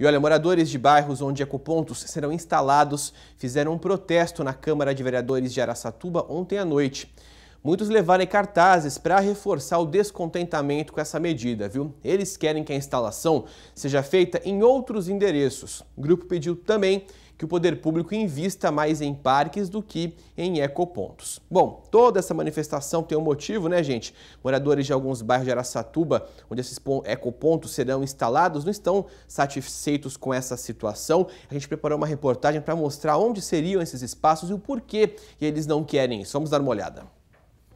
E olha, moradores de bairros onde ecopontos serão instalados fizeram um protesto na Câmara de Vereadores de Araçatuba ontem à noite. Muitos levaram cartazes para reforçar o descontentamento com essa medida, viu? Eles querem que a instalação seja feita em outros endereços. O grupo pediu também que o poder público invista mais em parques do que em ecopontos. Bom, toda essa manifestação tem um motivo, né, gente? Moradores de alguns bairros de Araçatuba, onde esses ecopontos serão instalados, não estão satisfeitos com essa situação. A gente preparou uma reportagem para mostrar onde seriam esses espaços e o porquê eles não querem isso. Vamos dar uma olhada.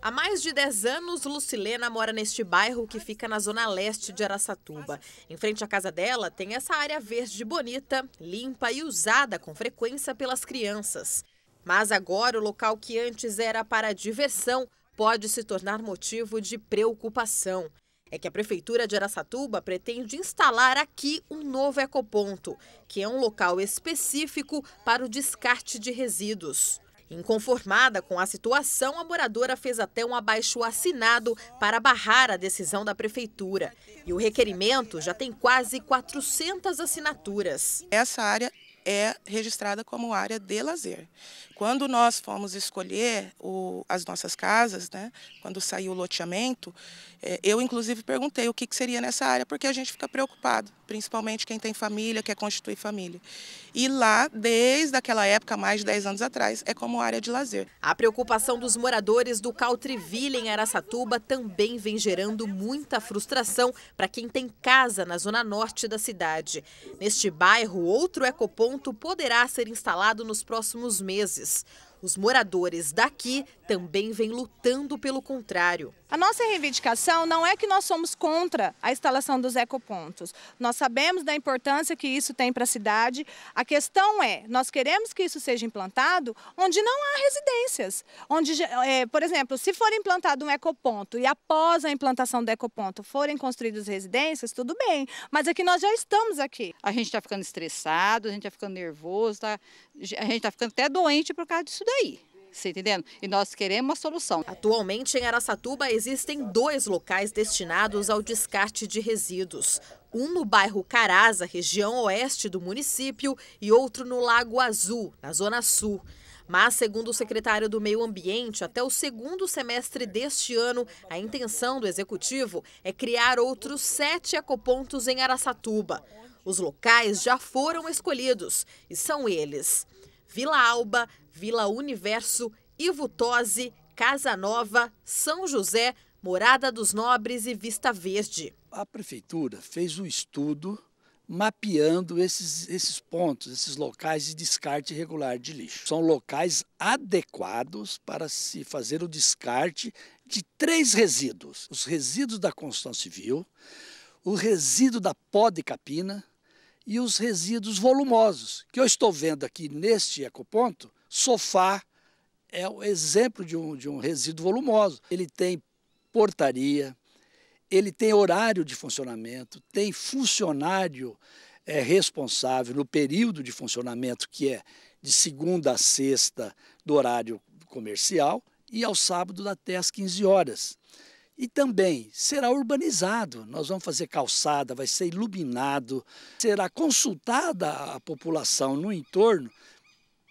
Há mais de 10 anos, Lucilena mora neste bairro que fica na zona leste de Araçatuba. Em frente à casa dela, tem essa área verde bonita, limpa e usada com frequência pelas crianças. Mas agora, o local que antes era para diversão pode se tornar motivo de preocupação. É que a Prefeitura de Araçatuba pretende instalar aqui um novo ecoponto, que é um local específico para o descarte de resíduos. Inconformada com a situação, a moradora fez até um abaixo assinado para barrar a decisão da prefeitura. E o requerimento já tem quase 400 assinaturas. Essa área é registrada como área de lazer. Quando nós fomos escolher o, as nossas casas, né, quando saiu o loteamento, é, eu inclusive perguntei o que, que, seria nessa área, porque a gente fica preocupado, principalmente quem tem família, quer constituir família. E lá, desde aquela época, mais de 10 anos atrás, é como área de lazer. A preocupação dos moradores do Caltriville em Araçatuba também vem gerando muita frustração para quem tem casa na zona norte da cidade. Neste bairro, outro ecoponto ponto poderá ser instalado nos próximos meses. Os moradores daqui também vem lutando pelo contrário. A nossa reivindicação não é que nós somos contra a instalação dos ecopontos. Nós sabemos da importância que isso tem para a cidade. A questão é, nós queremos que isso seja implantado onde não há residências. Onde, é, por exemplo, se for implantado um ecoponto e após a implantação do ecoponto forem construídas residências, tudo bem. Mas aqui é nós já estamos aqui. A gente está ficando estressado, a gente está ficando nervoso, tá, a gente está ficando até doente por causa disso daí. Você entendendo? E nós queremos uma solução. Atualmente em Araçatuba existem dois locais destinados ao descarte de resíduos. Um no bairro Caraza, região oeste do município, e outro no Lago Azul, na zona sul. Mas, segundo o secretário do Meio Ambiente, até o segundo semestre deste ano, a intenção do executivo é criar outros sete ecopontos em Araçatuba. Os locais já foram escolhidos e são eles: Vila Alba, Vila Universo, Ivutose, Casa Nova, São José, Morada dos Nobres e Vista Verde. A prefeitura fez um estudo mapeando esses, esses pontos, esses locais de descarte irregular de lixo. São locais adequados para se fazer o descarte de três resíduos: os resíduos da construção civil, o resíduo da pó de capina e os resíduos volumosos, que eu estou vendo aqui neste ecoponto, sofá é o exemplo de um, de um resíduo volumoso. Ele tem portaria, ele tem horário de funcionamento, tem funcionário é, responsável no período de funcionamento, que é de segunda a sexta do horário comercial, e ao sábado até às 15 horas e também será urbanizado. Nós vamos fazer calçada, vai ser iluminado, será consultada a população no entorno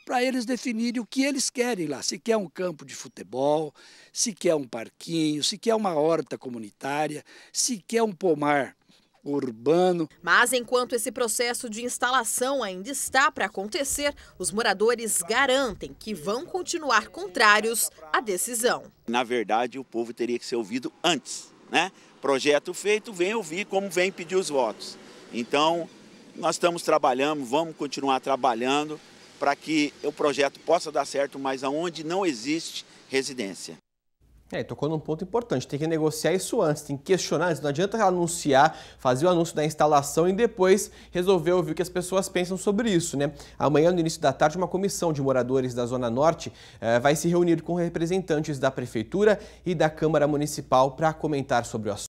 para eles definirem o que eles querem lá. Se quer um campo de futebol, se quer um parquinho, se quer uma horta comunitária, se quer um pomar urbano. Mas enquanto esse processo de instalação ainda está para acontecer, os moradores garantem que vão continuar contrários à decisão. Na verdade, o povo teria que ser ouvido antes, né? Projeto feito, vem ouvir como vem pedir os votos. Então, nós estamos trabalhando, vamos continuar trabalhando para que o projeto possa dar certo, mas aonde não existe residência. É, tocou num ponto importante, tem que negociar isso antes, tem que questionar antes, não adianta anunciar, fazer o anúncio da instalação e depois resolver ouvir o que as pessoas pensam sobre isso, né? Amanhã, no início da tarde, uma comissão de moradores da Zona Norte eh, vai se reunir com representantes da Prefeitura e da Câmara Municipal para comentar sobre o assunto.